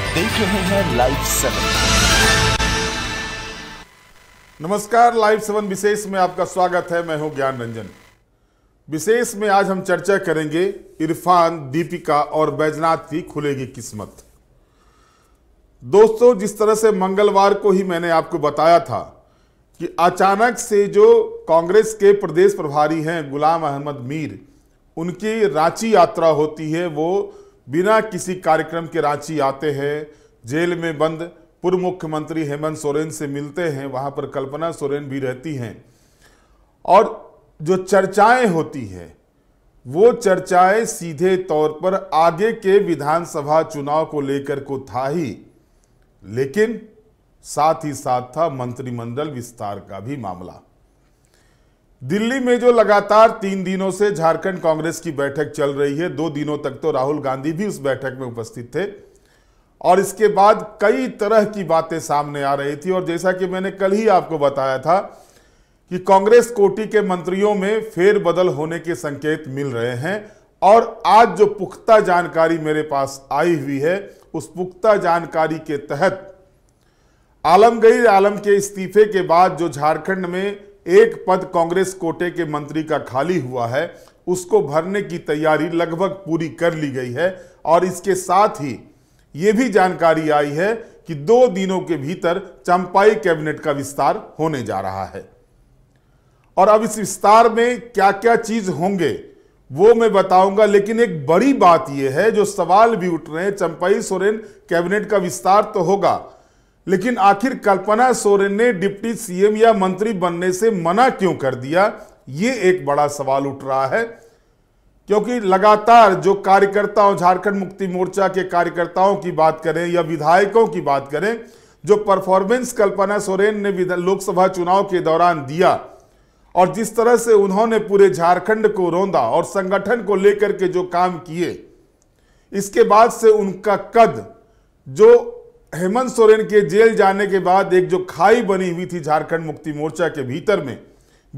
आप देख रहे हैं लाइव सेवन नमस्कार लाइव सेवन विशेष में आपका स्वागत है मैं हूं ज्ञान रंजन विशेष में आज हम चर्चा करेंगे इरफान दीपिका और बैजनाथ की खुलेगी किस्मत दोस्तों जिस तरह से मंगलवार को ही मैंने आपको बताया था कि अचानक से जो कांग्रेस के प्रदेश प्रभारी हैं गुलाम अहमद मीर उनकी रांची यात्रा होती है वो बिना किसी कार्यक्रम के रांची आते हैं जेल में बंद पूर्व मुख्यमंत्री हेमंत सोरेन से मिलते हैं वहां पर कल्पना सोरेन भी रहती हैं और जो चर्चाएं होती है वो चर्चाएं सीधे तौर पर आगे के विधानसभा चुनाव को लेकर को था ही लेकिन साथ ही साथ था मंत्रिमंडल विस्तार का भी मामला दिल्ली में जो लगातार तीन दिनों से झारखंड कांग्रेस की बैठक चल रही है दो दिनों तक तो राहुल गांधी भी उस बैठक में उपस्थित थे और इसके बाद कई तरह की बातें सामने आ रही थी और जैसा कि मैंने कल ही आपको बताया था कि कांग्रेस कोटि के मंत्रियों में फेरबदल होने के संकेत मिल रहे हैं और आज जो पुख्ता जानकारी मेरे पास आई हुई है उस पुख्ता जानकारी के तहत आलमगीर आलम के इस्तीफे के बाद जो झारखंड में एक पद कांग्रेस कोटे के मंत्री का खाली हुआ है उसको भरने की तैयारी लगभग पूरी कर ली गई है और इसके साथ ही ये भी जानकारी आई है कि दो दिनों के भीतर चंपाई कैबिनेट का विस्तार होने जा रहा है और अब इस विस्तार में क्या क्या चीज होंगे वो मैं बताऊंगा लेकिन एक बड़ी बात यह है जो सवाल भी उठ रहे हैं चंपाई सोरेन कैबिनेट का विस्तार तो होगा लेकिन आखिर कल्पना सोरेन ने डिप्टी सीएम या मंत्री बनने से मना क्यों कर दिया ये एक बड़ा सवाल उठ रहा है क्योंकि लगातार जो कार्यकर्ताओं झारखंड मुक्ति मोर्चा के कार्यकर्ताओं की बात करें या विधायकों की बात करें जो परफॉर्मेंस कल्पना सोरेन ने लोकसभा चुनाव के दौरान दिया और जिस तरह से उन्होंने पूरे झारखंड को रोंदा और संगठन को लेकर के जो काम किए इसके बाद से उनका कद जो हेमंत सोरेन के जेल जाने के बाद एक जो खाई बनी हुई थी झारखंड मुक्ति मोर्चा के भीतर में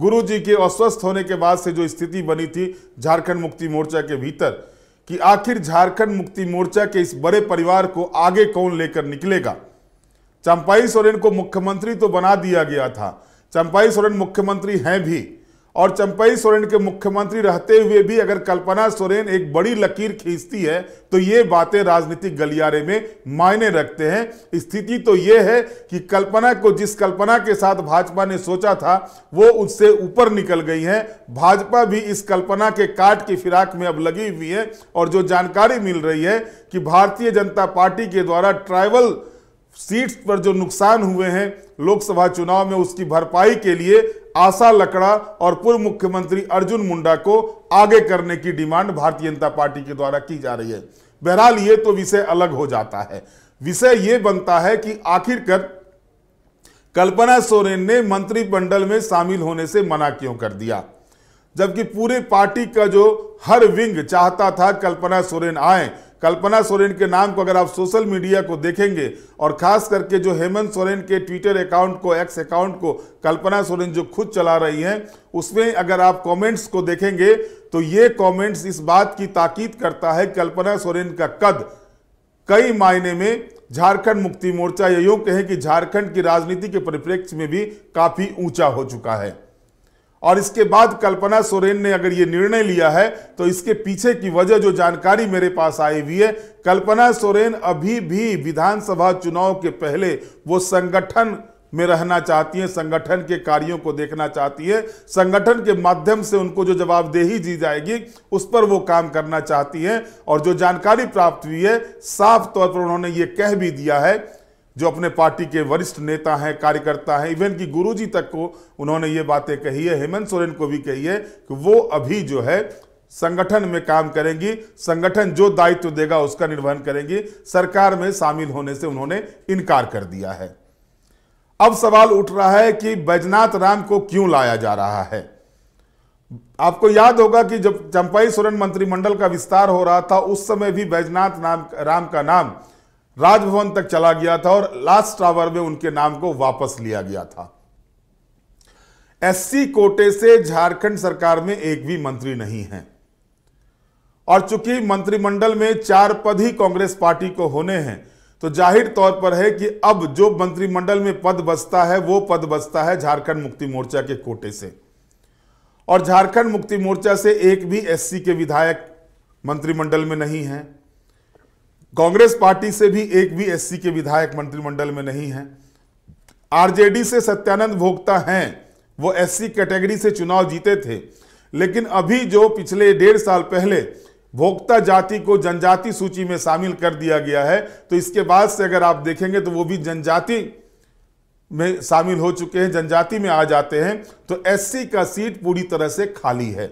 गुरुजी के अस्वस्थ होने के बाद से जो स्थिति बनी थी झारखंड मुक्ति मोर्चा के भीतर कि आखिर झारखंड मुक्ति मोर्चा के इस बड़े परिवार को आगे कौन लेकर निकलेगा चंपाई सोरेन को मुख्यमंत्री तो बना दिया गया था चंपाई सोरेन मुख्यमंत्री हैं भी और चंपई सोरेन के मुख्यमंत्री रहते हुए भी अगर कल्पना सोरेन एक बड़ी लकीर खींचती है तो ये बातें राजनीतिक गलियारे में मायने रखते हैं स्थिति तो ये है कि कल्पना को जिस कल्पना के साथ भाजपा ने सोचा था वो उससे ऊपर निकल गई है भाजपा भी इस कल्पना के काट की फिराक में अब लगी हुई है और जो जानकारी मिल रही है कि भारतीय जनता पार्टी के द्वारा ट्राइबल सीट्स पर जो नुकसान हुए हैं लोकसभा चुनाव में उसकी भरपाई के लिए आशा लकड़ा और पूर्व मुख्यमंत्री अर्जुन मुंडा को आगे करने की डिमांड भारतीय जनता पार्टी के द्वारा की जा रही है बहरहाल ये तो विषय अलग हो जाता है विषय ये बनता है कि आखिरकार कल्पना सोरेन ने मंत्रिमंडल में शामिल होने से मना क्यों कर दिया जबकि पूरे पार्टी का जो हर विंग चाहता था कल्पना सोरेन आए कल्पना सोरेन के नाम को अगर आप सोशल मीडिया को देखेंगे और खास करके जो हेमंत सोरेन के ट्विटर अकाउंट को एक्स अकाउंट को कल्पना सोरेन जो खुद चला रही हैं उसमें अगर आप कमेंट्स को देखेंगे तो ये कमेंट्स इस बात की ताकीद करता है कल्पना सोरेन का कद कई मायने में झारखंड मुक्ति मोर्चा या यूँ कहें कि झारखंड की राजनीति के परिप्रेक्ष्य में भी काफ़ी ऊंचा हो चुका है और इसके बाद कल्पना सोरेन ने अगर ये निर्णय लिया है तो इसके पीछे की वजह जो जानकारी मेरे पास आई हुई है कल्पना सोरेन अभी भी विधानसभा चुनाव के पहले वो संगठन में रहना चाहती हैं संगठन के कार्यों को देखना चाहती है संगठन के माध्यम से उनको जो जवाबदेही दी जाएगी उस पर वो काम करना चाहती हैं और जो जानकारी प्राप्त हुई है साफ तौर पर उन्होंने ये कह भी दिया है जो अपने पार्टी के वरिष्ठ नेता हैं कार्यकर्ता हैं इवन कि गुरुजी तक को उन्होंने ये बातें कही है हेमंत सोरेन को भी कही है कि वो अभी जो है संगठन में काम करेंगी संगठन जो दायित्व देगा उसका निर्वहन करेंगी सरकार में शामिल होने से उन्होंने इनकार कर दिया है अब सवाल उठ रहा है कि बैजनाथ राम को क्यों लाया जा रहा है आपको याद होगा कि जब चंपाई सोरेन मंत्रिमंडल का विस्तार हो रहा था उस समय भी बैजनाथ नाम राम का नाम राजभवन तक चला गया था और लास्ट आवर में उनके नाम को वापस लिया गया था एससी कोटे से झारखंड सरकार में एक भी मंत्री नहीं है और चूंकि मंत्रिमंडल में चार पद ही कांग्रेस पार्टी को होने हैं तो जाहिर तौर पर है कि अब जो मंत्रिमंडल में पद बसता है वो पद बसता है झारखंड मुक्ति मोर्चा के कोटे से और झारखंड मुक्ति मोर्चा से एक भी एससी के विधायक मंत्रिमंडल में नहीं है कांग्रेस पार्टी से भी एक भी एससी के विधायक मंत्रिमंडल में नहीं है आरजेडी से सत्यानंद भोक्ता हैं वो एससी कैटेगरी से चुनाव जीते थे लेकिन अभी जो पिछले डेढ़ साल पहले भोक्ता जाति को जनजाति सूची में शामिल कर दिया गया है तो इसके बाद से अगर आप देखेंगे तो वो भी जनजाति में शामिल हो चुके हैं जनजाति में आ जाते हैं तो एससी का सीट पूरी तरह से खाली है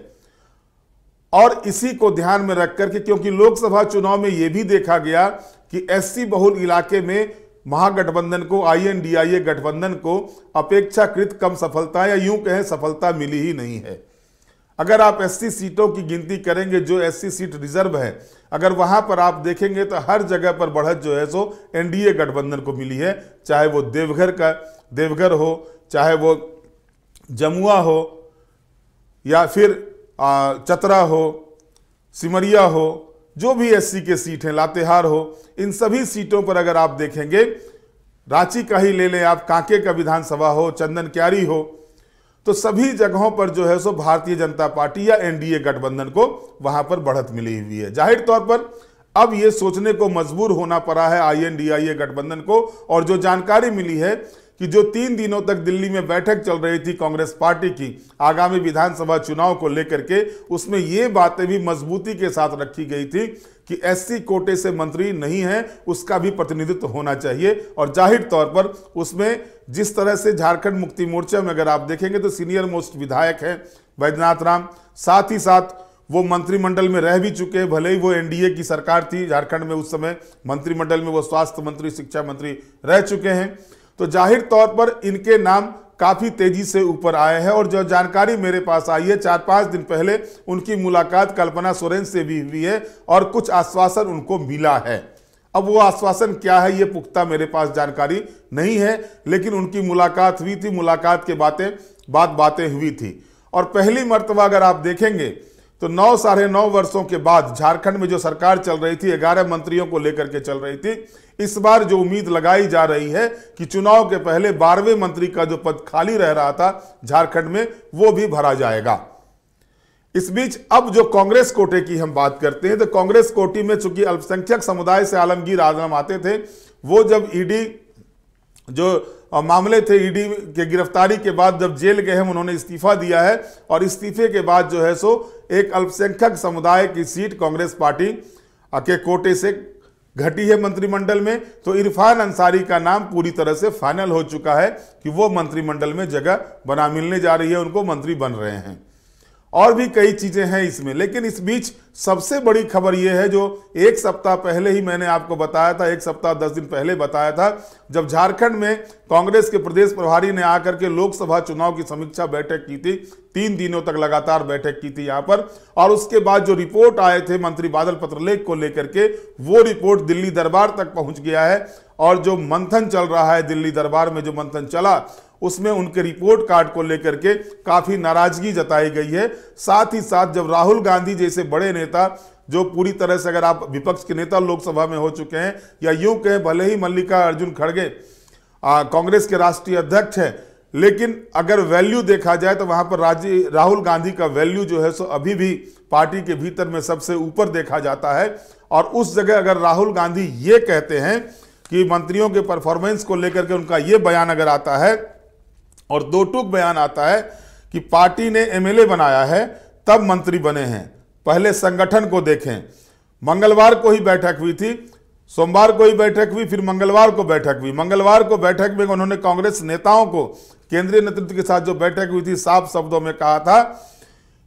और इसी को ध्यान में रख करके क्योंकि लोकसभा चुनाव में यह भी देखा गया कि एससी बहुल इलाके में महागठबंधन को आईएनडीआईए गठबंधन को अपेक्षाकृत कम सफलता या यूं कहें सफलता मिली ही नहीं है अगर आप एससी सीटों की गिनती करेंगे जो एससी सीट रिजर्व है अगर वहां पर आप देखेंगे तो हर जगह पर बढ़त जो है सो एनडीए गठबंधन को मिली है चाहे वो देवघर का देवघर हो चाहे वो जमुआ हो या फिर चतरा हो सिमरिया हो जो भी एससी के सीट हैं लातेहार हो इन सभी सीटों पर अगर आप देखेंगे रांची का ही ले लें आप कांके का विधानसभा हो चंदन क्यारी हो तो सभी जगहों पर जो है सो भारतीय जनता पार्टी या एनडीए गठबंधन को वहां पर बढ़त मिली हुई है जाहिर तौर पर अब ये सोचने को मजबूर होना पड़ा है आई गठबंधन को और जो जानकारी मिली है कि जो तीन दिनों तक दिल्ली में बैठक चल रही थी कांग्रेस पार्टी की आगामी विधानसभा चुनाव को लेकर के उसमें ये बातें भी मजबूती के साथ रखी गई थी कि एससी कोटे से मंत्री नहीं है उसका भी प्रतिनिधित्व होना चाहिए और जाहिर तौर पर उसमें जिस तरह से झारखंड मुक्ति मोर्चा में अगर आप देखेंगे तो सीनियर मोस्ट विधायक हैं वैद्यनाथ राम साथ ही साथ वो मंत्रिमंडल में रह भी चुके हैं भले ही वो एनडीए की सरकार थी झारखंड में उस समय मंत्रिमंडल में वो स्वास्थ्य मंत्री शिक्षा मंत्री रह चुके हैं तो जाहिर तौर पर इनके नाम काफ़ी तेज़ी से ऊपर आए हैं और जो जानकारी मेरे पास आई है चार पाँच दिन पहले उनकी मुलाकात कल्पना सोरेन से भी हुई है और कुछ आश्वासन उनको मिला है अब वो आश्वासन क्या है ये पुख्ता मेरे पास जानकारी नहीं है लेकिन उनकी मुलाकात हुई थी मुलाकात के बातें बात बातें हुई थी और पहली मरतबा अगर आप देखेंगे तो नौ साढ़े नौ वर्षों के बाद झारखंड में जो सरकार चल रही थी ग्यारह मंत्रियों को लेकर के चल रही थी इस बार जो उम्मीद लगाई जा रही है कि चुनाव के पहले बारहवें मंत्री का जो पद खाली रह रहा था झारखंड में वो भी भरा जाएगा इस बीच अब जो कांग्रेस कोटे की हम बात करते हैं तो कांग्रेस कोटी में चूंकि अल्पसंख्यक समुदाय से आलमगीर आजम आते थे वो जब ईडी जो और मामले थे ईडी e के गिरफ्तारी के बाद जब जेल गए हैं उन्होंने इस्तीफा दिया है और इस्तीफे के बाद जो है सो एक अल्पसंख्यक समुदाय की सीट कांग्रेस पार्टी के कोटे से घटी है मंत्रिमंडल में तो इरफान अंसारी का नाम पूरी तरह से फाइनल हो चुका है कि वो मंत्रिमंडल में जगह बना मिलने जा रही है उनको मंत्री बन रहे हैं और भी कई चीज़ें हैं इसमें लेकिन इस बीच सबसे बड़ी खबर यह है जो एक सप्ताह पहले ही मैंने आपको बताया था एक सप्ताह दस दिन पहले बताया था जब झारखंड में कांग्रेस के प्रदेश प्रभारी ने आकर के लोकसभा चुनाव की समीक्षा बैठक की थी तीन दिनों तक लगातार बैठक की थी यहाँ पर और उसके बाद जो रिपोर्ट आए थे मंत्री बादल पत्रलेख को लेकर के वो रिपोर्ट दिल्ली दरबार तक पहुंच गया है और जो मंथन चल रहा है दिल्ली दरबार में जो मंथन चला उसमें उनके रिपोर्ट कार्ड को लेकर के काफ़ी नाराजगी जताई गई है साथ ही साथ जब राहुल गांधी जैसे बड़े नेता जो पूरी तरह से अगर आप विपक्ष के नेता लोकसभा में हो चुके हैं या यूं कहें भले ही मल्लिका अर्जुन खड़गे कांग्रेस के राष्ट्रीय अध्यक्ष हैं लेकिन अगर वैल्यू देखा जाए तो वहां पर राजी राहुल गांधी का वैल्यू जो है सो अभी भी पार्टी के भीतर में सबसे ऊपर देखा जाता है और उस जगह अगर राहुल गांधी ये कहते हैं कि मंत्रियों के परफॉर्मेंस को लेकर के उनका ये बयान अगर आता है और दो टूक बयान आता है कि पार्टी ने एमएलए बनाया है तब मंत्री बने हैं पहले संगठन को देखें मंगलवार को ही बैठक हुई थी सोमवार को ही बैठक हुई फिर मंगलवार को बैठक हुई मंगलवार को बैठक में उन्होंने कांग्रेस नेताओं को केंद्रीय नेतृत्व के साथ जो बैठक हुई थी साफ शब्दों में कहा था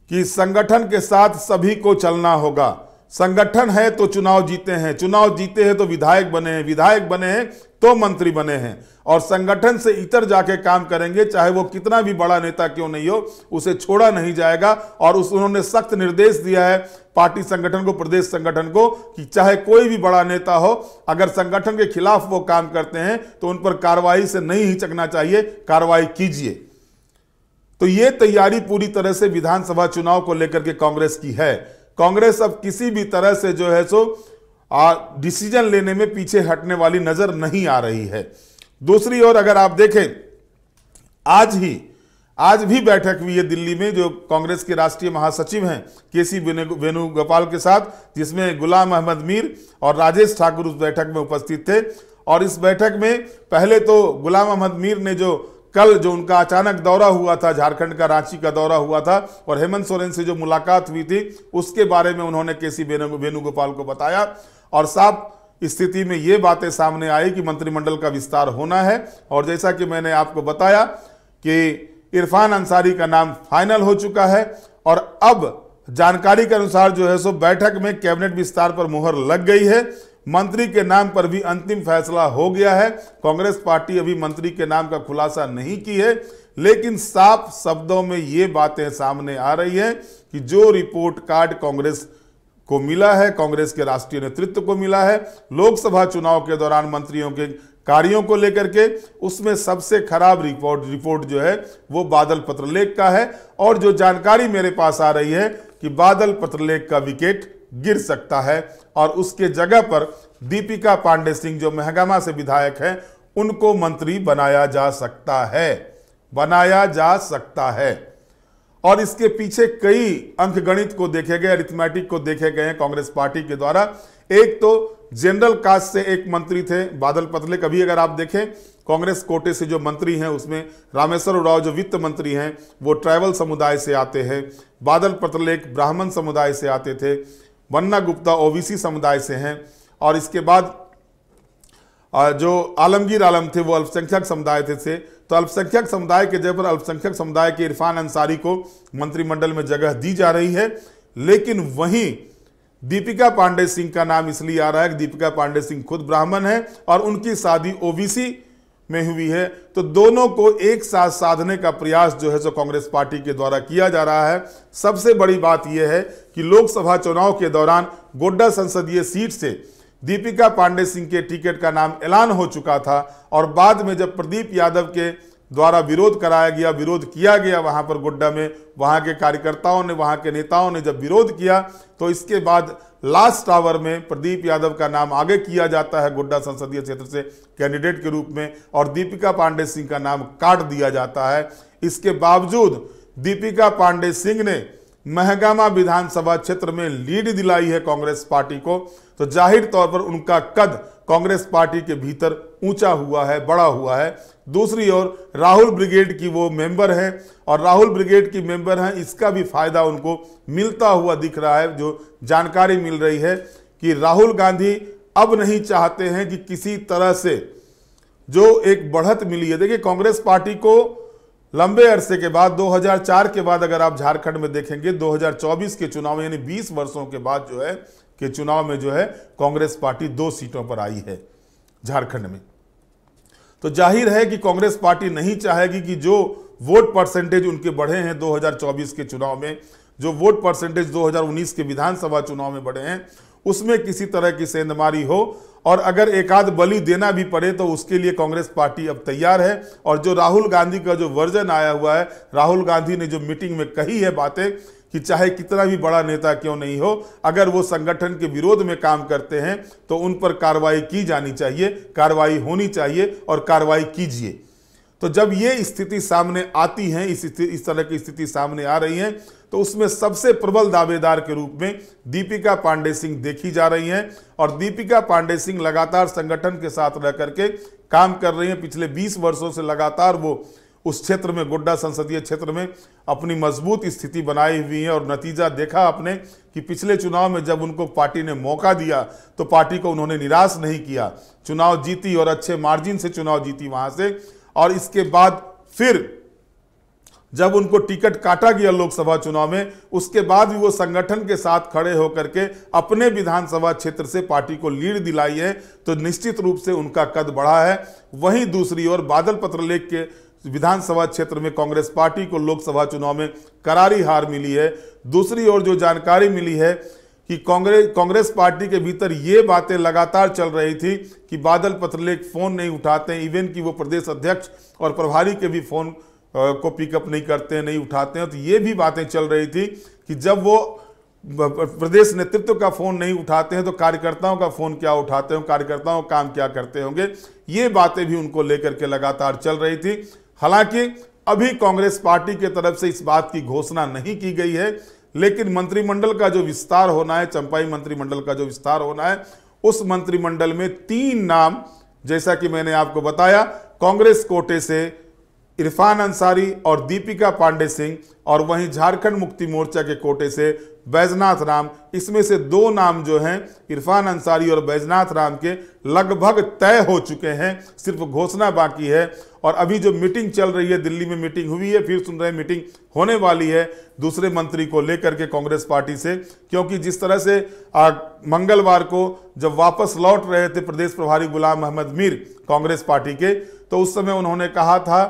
कि संगठन के साथ सभी को चलना होगा संगठन है तो चुनाव जीते हैं चुनाव जीते हैं तो विधायक बने हैं विधायक बने हैं तो मंत्री बने हैं और संगठन से इतर जाके काम करेंगे चाहे वो कितना भी बड़ा नेता क्यों नहीं हो उसे छोड़ा नहीं जाएगा और उस उन्होंने सख्त निर्देश दिया है पार्टी संगठन को प्रदेश संगठन को कि चाहे कोई भी बड़ा नेता हो अगर संगठन के खिलाफ वो काम करते हैं तो उन पर कार्रवाई से नहीं हिचकना चाहिए कार्रवाई कीजिए तो ये तैयारी पूरी तरह से विधानसभा चुनाव को लेकर के कांग्रेस की है कांग्रेस अब किसी भी तरह से जो है सो डिसीजन लेने में पीछे हटने वाली नजर नहीं आ रही है दूसरी ओर अगर आप देखें आज ही आज भी बैठक हुई है दिल्ली में जो कांग्रेस के राष्ट्रीय महासचिव हैं के सी वेणुगोपाल के साथ जिसमें गुलाम अहमद मीर और राजेश ठाकुर उस बैठक में उपस्थित थे और इस बैठक में पहले तो गुलाम अहमद मीर ने जो कल जो उनका अचानक दौरा हुआ था झारखंड का रांची का दौरा हुआ था और हेमंत सोरेन से जो मुलाकात हुई थी उसके बारे में उन्होंने के सी वेणुगोपाल को बताया और साफ स्थिति में ये बातें सामने आई कि मंत्रिमंडल का विस्तार होना है और जैसा कि मैंने आपको बताया कि इरफान अंसारी का नाम फाइनल हो चुका है और अब जानकारी के अनुसार जो है सो बैठक में कैबिनेट विस्तार पर मुहर लग गई है मंत्री के नाम पर भी अंतिम फैसला हो गया है कांग्रेस पार्टी अभी मंत्री के नाम का खुलासा नहीं की है लेकिन साफ शब्दों में ये बातें सामने आ रही हैं कि जो रिपोर्ट कार्ड कांग्रेस को मिला है कांग्रेस के राष्ट्रीय नेतृत्व को मिला है लोकसभा चुनाव के दौरान मंत्रियों के कार्यों को लेकर के उसमें सबसे खराब रिपोर्ट रिपोर्ट जो है वो बादल पत्रलेख का है और जो जानकारी मेरे पास आ रही है कि बादल पत्रलेख का विकेट गिर सकता है और उसके जगह पर दीपिका पांडे सिंह जो महगामा से विधायक हैं उनको मंत्री बनाया जा सकता है बनाया जा सकता है और इसके पीछे कई अंकगणित को देखे गए अरिथमेटिक को देखे गए हैं कांग्रेस पार्टी के द्वारा एक तो जनरल कास्ट से एक मंत्री थे बादल पतले कभी अगर आप देखें कांग्रेस कोटे से जो मंत्री हैं उसमें रामेश्वर उराव जो वित्त मंत्री हैं वो ट्राइबल समुदाय से आते हैं बादल पतले एक ब्राह्मण समुदाय से आते थे वन्ना गुप्ता ओबीसी समुदाय से हैं और इसके बाद जो आलमगीर आलम थे वो अल्पसंख्यक समुदाय थे से तो अल्पसंख्यक समुदाय के जय पर अल्पसंख्यक समुदाय के इरफान अंसारी को मंत्रिमंडल में जगह दी जा रही है लेकिन वहीं दीपिका पांडे सिंह का नाम इसलिए आ रहा है कि दीपिका पांडे सिंह खुद ब्राह्मण है और उनकी शादी ओबीसी में हुई है तो दोनों को एक साथ साधने का प्रयास जो है सो कांग्रेस पार्टी के द्वारा किया जा रहा है सबसे बड़ी बात यह है कि लोकसभा चुनाव के दौरान गोड्डा संसदीय सीट से दीपिका पांडे सिंह के टिकट का नाम ऐलान हो चुका था और बाद में जब प्रदीप यादव के द्वारा विरोध कराया गया विरोध किया गया वहां पर गोड्डा में वहां के कार्यकर्ताओं ने वहां के नेताओं ने जब विरोध किया तो इसके बाद लास्ट आवर में प्रदीप यादव का नाम आगे किया जाता है गोड्डा संसदीय क्षेत्र से कैंडिडेट के रूप में और दीपिका पांडे सिंह का नाम काट दिया जाता है इसके बावजूद दीपिका पांडे सिंह ने महगामा विधानसभा क्षेत्र में लीड दिलाई है कांग्रेस पार्टी को तो जाहिर तौर पर उनका कद कांग्रेस पार्टी के भीतर ऊंचा हुआ है बड़ा हुआ है दूसरी ओर राहुल ब्रिगेड की वो मेंबर हैं और राहुल ब्रिगेड की मेंबर हैं इसका भी फायदा उनको मिलता हुआ दिख रहा है जो जानकारी मिल रही है कि राहुल गांधी अब नहीं चाहते हैं कि किसी तरह से जो एक बढ़त मिली है देखिए कांग्रेस पार्टी को लंबे अरसे के बाद 2004 के बाद अगर आप झारखंड में देखेंगे 2024 के चुनाव यानी 20 वर्षों के बाद जो है के चुनाव में जो है कांग्रेस पार्टी दो सीटों पर आई है झारखंड में तो जाहिर है कि कांग्रेस पार्टी नहीं चाहेगी कि जो वोट परसेंटेज उनके बढ़े हैं 2024 के चुनाव में जो वोट परसेंटेज 2019 के विधानसभा चुनाव में बढ़े हैं उसमें किसी तरह की सेंधमारी हो और अगर एकाध बलि देना भी पड़े तो उसके लिए कांग्रेस पार्टी अब तैयार है और जो राहुल गांधी का जो वर्जन आया हुआ है राहुल गांधी ने जो मीटिंग में कही है बातें कि चाहे कितना भी बड़ा नेता क्यों नहीं हो अगर वो संगठन के विरोध में काम करते हैं तो उन पर कार्रवाई की जानी चाहिए कार्रवाई होनी चाहिए और कार्रवाई कीजिए तो जब ये स्थिति सामने आती है इस इस तरह की स्थिति सामने आ रही है तो उसमें सबसे प्रबल दावेदार के रूप में दीपिका पांडे सिंह देखी जा रही हैं और दीपिका पांडे सिंह लगातार संगठन के साथ रह करके काम कर रही हैं पिछले 20 वर्षों से लगातार वो उस क्षेत्र में गोड्डा संसदीय क्षेत्र में अपनी मजबूत स्थिति बनाई हुई है और नतीजा देखा आपने कि पिछले चुनाव में जब उनको पार्टी ने मौका दिया तो पार्टी को उन्होंने निराश नहीं किया चुनाव जीती और अच्छे मार्जिन से चुनाव जीती वहां से और इसके बाद फिर जब उनको टिकट काटा गया लोकसभा चुनाव में उसके बाद भी वो संगठन के साथ खड़े होकर के अपने विधानसभा क्षेत्र से पार्टी को लीड दिलाई है तो निश्चित रूप से उनका कद बढ़ा है वहीं दूसरी ओर बादल पत्रलेख के विधानसभा क्षेत्र में कांग्रेस पार्टी को लोकसभा चुनाव में करारी हार मिली है दूसरी ओर जो जानकारी मिली है कि कांग्रेस कांग्रेस पार्टी के भीतर ये बातें लगातार चल रही थी कि बादल पत्रलेख फ़ोन नहीं उठाते हैं इवन कि वो प्रदेश अध्यक्ष और प्रभारी के भी फ़ोन को पिकअप नहीं करते हैं नहीं उठाते हैं तो ये भी बातें चल रही थी कि जब वो प्रदेश नेतृत्व का फ़ोन नहीं उठाते हैं तो कार्यकर्ताओं का फ़ोन क्या उठाते हैं कार्यकर्ताओं का काम क्या करते होंगे ये बातें भी उनको लेकर के लगातार चल रही थी हालांकि अभी कांग्रेस पार्टी के तरफ से इस बात की घोषणा नहीं की गई है लेकिन मंत्रिमंडल का जो विस्तार होना है चंपाई मंत्रिमंडल का जो विस्तार होना है उस मंत्रिमंडल में तीन नाम जैसा कि मैंने आपको बताया कांग्रेस कोटे से इरफान अंसारी और दीपिका पांडे सिंह और वहीं झारखंड मुक्ति मोर्चा के कोटे से बैजनाथ राम इसमें से दो नाम जो हैं इरफान अंसारी और बैजनाथ राम के लगभग तय हो चुके हैं सिर्फ घोषणा बाकी है और अभी जो मीटिंग चल रही है दिल्ली में मीटिंग हुई है फिर सुन रहे हैं मीटिंग होने वाली है दूसरे मंत्री को लेकर के कांग्रेस पार्टी से क्योंकि जिस तरह से आ, मंगलवार को जब वापस लौट रहे थे प्रदेश प्रभारी गुलाम अहमद मीर कांग्रेस पार्टी के तो उस समय उन्होंने कहा था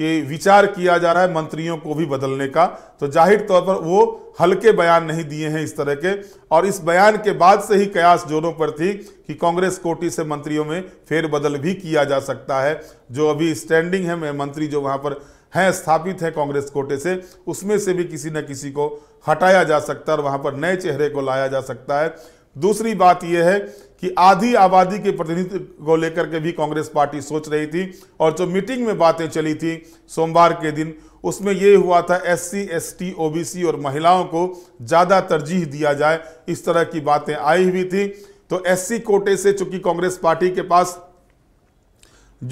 कि विचार किया जा रहा है मंत्रियों को भी बदलने का तो जाहिर तौर पर वो हल्के बयान नहीं दिए हैं इस तरह के और इस बयान के बाद से ही कयास जोरों पर थी कि कांग्रेस कोटी से मंत्रियों में फेरबदल भी किया जा सकता है जो अभी स्टैंडिंग है मंत्री जो वहाँ पर हैं स्थापित हैं कांग्रेस कोटे से उसमें से भी किसी न किसी को हटाया जा सकता है और वहाँ पर नए चेहरे को लाया जा सकता है दूसरी बात यह है कि आधी आबादी के प्रतिनिधित्व को लेकर के भी कांग्रेस पार्टी सोच रही थी और जो मीटिंग में बातें चली थी सोमवार के दिन उसमें ये हुआ था एससी, एसटी, ओबीसी और महिलाओं को ज़्यादा तरजीह दिया जाए इस तरह की बातें आई हुई थी तो सी कोटे से चूंकि कांग्रेस पार्टी के पास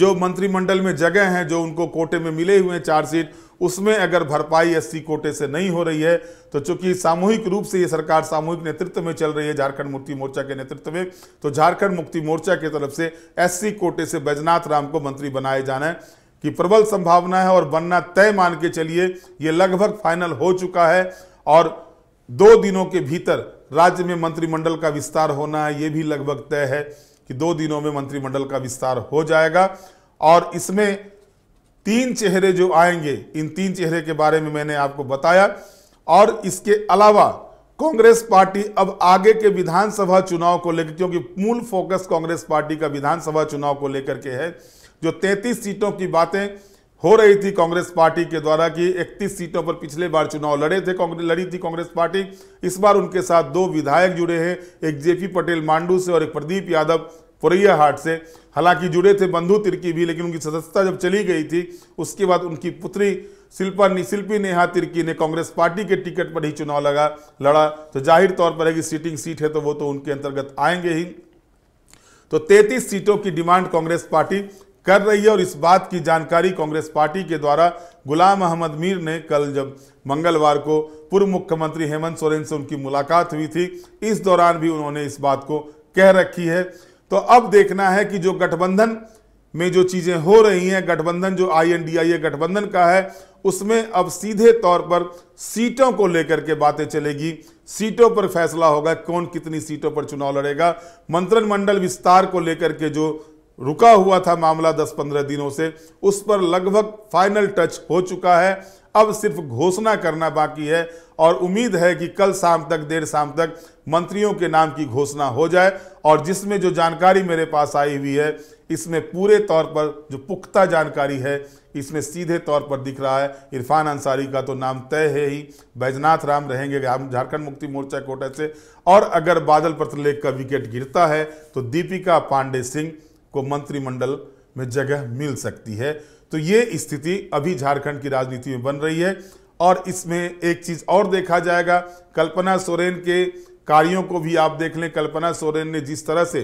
जो मंत्रिमंडल में जगह हैं जो उनको कोटे में मिले हुए हैं चार सीट उसमें अगर भरपाई एससी कोटे से नहीं हो रही है तो चूंकि सामूहिक रूप से ये सरकार सामूहिक नेतृत्व में चल रही है झारखंड मुक्ति मोर्चा के नेतृत्व में तो झारखंड मुक्ति मोर्चा की तरफ से एससी कोटे से बैजनाथ राम को मंत्री बनाए जाना की प्रबल संभावना है और बनना तय मान के चलिए ये लगभग फाइनल हो चुका है और दो दिनों के भीतर राज्य में मंत्रिमंडल का विस्तार होना है ये भी लगभग तय है कि दो दिनों में मंत्रिमंडल का विस्तार हो जाएगा और इसमें तीन चेहरे जो आएंगे इन तीन चेहरे के बारे में मैंने आपको बताया और इसके अलावा कांग्रेस पार्टी अब आगे के विधानसभा चुनाव को लेकर क्योंकि मूल फोकस कांग्रेस पार्टी का विधानसभा चुनाव को लेकर के है जो 33 सीटों की बातें हो रही थी कांग्रेस पार्टी के द्वारा कि 31 सीटों पर पिछले बार चुनाव लड़े थे कांग्रेस लड़ी थी कांग्रेस पार्टी इस बार उनके साथ दो विधायक जुड़े हैं एक जेपी पटेल मांडू से और एक प्रदीप यादव फुरैया हाट से हालांकि जुड़े थे बंधु तिर्की भी लेकिन उनकी सदस्यता जब चली गई थी उसके बाद उनकी पुत्री शिल्पा शिल्पी नेहा तिर्की ने कांग्रेस पार्टी के टिकट पर ही चुनाव लगा लड़ा तो जाहिर तौर पर है कि सीटिंग सीट है तो वो तो उनके अंतर्गत आएंगे ही तो 33 सीटों की डिमांड कांग्रेस पार्टी कर रही है और इस बात की जानकारी कांग्रेस पार्टी के द्वारा गुलाम अहमद मीर ने कल जब मंगलवार को पूर्व मुख्यमंत्री हेमंत सोरेन से उनकी मुलाकात हुई थी इस दौरान भी उन्होंने इस बात को कह रखी है तो अब देखना है कि जो गठबंधन में जो चीज़ें हो रही हैं गठबंधन जो आई एन डी आई गठबंधन का है उसमें अब सीधे तौर पर सीटों को लेकर के बातें चलेगी सीटों पर फैसला होगा कौन कितनी सीटों पर चुनाव लड़ेगा मंत्रिमंडल विस्तार को लेकर के जो रुका हुआ था मामला 10-15 दिनों से उस पर लगभग फाइनल टच हो चुका है अब सिर्फ घोषणा करना बाकी है और उम्मीद है कि कल शाम तक देर शाम तक मंत्रियों के नाम की घोषणा हो जाए और जिसमें जो जानकारी मेरे पास आई हुई है इसमें पूरे तौर पर जो पुख्ता जानकारी है इसमें सीधे तौर पर दिख रहा है इरफान अंसारी का तो नाम तय है ही बैजनाथ राम रहेंगे हम झारखंड मुक्ति मोर्चा कोटा से और अगर बादल पत्रलेख का विकेट गिरता है तो दीपिका पांडे सिंह को मंत्रिमंडल में जगह मिल सकती है तो ये स्थिति अभी झारखंड की राजनीति में बन रही है और इसमें एक चीज़ और देखा जाएगा कल्पना सोरेन के कार्यों को भी आप देख लें कल्पना सोरेन ने जिस तरह से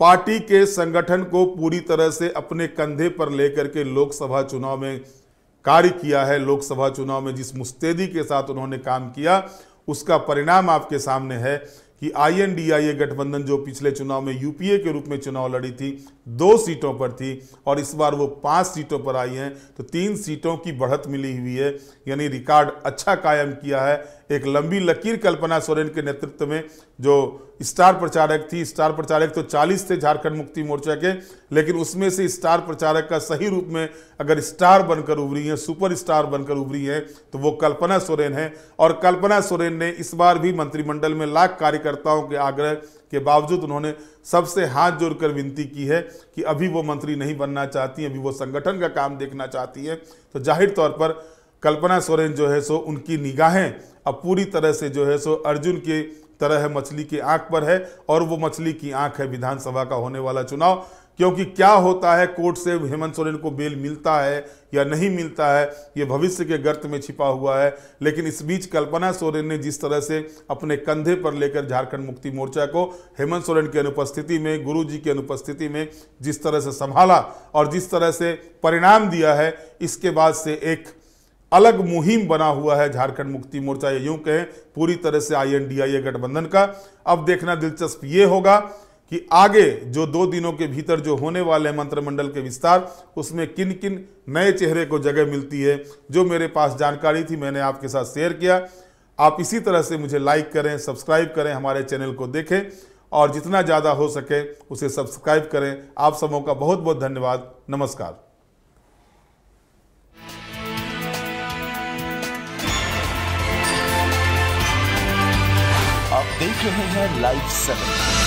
पार्टी के संगठन को पूरी तरह से अपने कंधे पर लेकर के लोकसभा चुनाव में कार्य किया है लोकसभा चुनाव में जिस मुस्तैदी के साथ उन्होंने काम किया उसका परिणाम आपके सामने है कि आईएनडीआईए गठबंधन जो पिछले चुनाव में यूपीए के रूप में चुनाव लड़ी थी दो सीटों पर थी और इस बार वो पांच सीटों पर आई हैं तो तीन सीटों की बढ़त मिली हुई है यानी रिकॉर्ड अच्छा कायम किया है एक लंबी लकीर कल्पना सोरेन के नेतृत्व में जो स्टार प्रचारक थी स्टार प्रचारक तो 40 थे झारखंड मुक्ति मोर्चा के लेकिन उसमें से स्टार प्रचारक का सही रूप में अगर स्टार बनकर उभरी है सुपर स्टार बनकर उभरी है तो वो कल्पना सोरेन है और कल्पना सोरेन ने इस बार भी मंत्रिमंडल में लाख कार्यकर्ताओं के आग्रह के बावजूद उन्होंने सबसे हाथ जोड़कर विनती की है कि अभी वो मंत्री नहीं बनना चाहती अभी वो संगठन का काम देखना चाहती है तो जाहिर तौर पर कल्पना सोरेन जो है सो उनकी निगाहें अब पूरी तरह से जो है सो अर्जुन के तरह है मछली की आंख पर है और वो मछली की आंख है विधानसभा का होने वाला चुनाव क्योंकि क्या होता है कोर्ट से हेमंत सोरेन को बेल मिलता है या नहीं मिलता है ये भविष्य के गर्त में छिपा हुआ है लेकिन इस बीच कल्पना सोरेन ने जिस तरह से अपने कंधे पर लेकर झारखंड मुक्ति मोर्चा को हेमंत सोरेन की अनुपस्थिति में गुरु जी की अनुपस्थिति में जिस तरह से संभाला और जिस तरह से परिणाम दिया है इसके बाद से एक अलग मुहिम बना हुआ है झारखंड मुक्ति मोर्चा यूं कहें पूरी तरह से आईएनडीआईए गठबंधन का अब देखना दिलचस्प ये होगा कि आगे जो दो दिनों के भीतर जो होने वाले हैं मंत्रिमंडल के विस्तार उसमें किन किन नए चेहरे को जगह मिलती है जो मेरे पास जानकारी थी मैंने आपके साथ शेयर किया आप इसी तरह से मुझे लाइक करें सब्सक्राइब करें हमारे चैनल को देखें और जितना ज़्यादा हो सके उसे सब्सक्राइब करें आप सबों का बहुत बहुत धन्यवाद नमस्कार Life 7.